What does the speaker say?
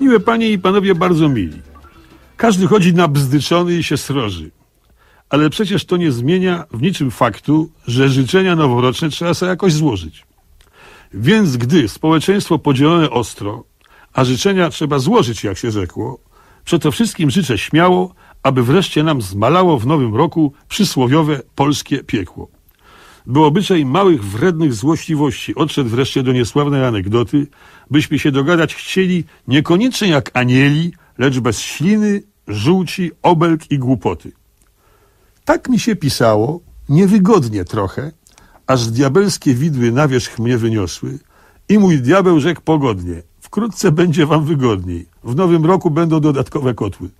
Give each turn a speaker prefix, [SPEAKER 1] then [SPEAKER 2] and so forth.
[SPEAKER 1] Miłe panie i panowie bardzo mili. Każdy chodzi nabzdyczony i się sroży. Ale przecież to nie zmienia w niczym faktu, że życzenia noworoczne trzeba sobie jakoś złożyć. Więc gdy społeczeństwo podzielone ostro, a życzenia trzeba złożyć, jak się rzekło, przede wszystkim życzę śmiało, aby wreszcie nam zmalało w nowym roku przysłowiowe polskie piekło był obyczaj małych, wrednych złośliwości. Odszedł wreszcie do niesławnej anegdoty, byśmy się dogadać chcieli niekoniecznie jak anieli, lecz bez śliny, żółci, obelg i głupoty. Tak mi się pisało, niewygodnie trochę, aż diabelskie widły na wierzch mnie wyniosły i mój diabeł rzekł pogodnie, wkrótce będzie wam wygodniej, w nowym roku będą dodatkowe kotły.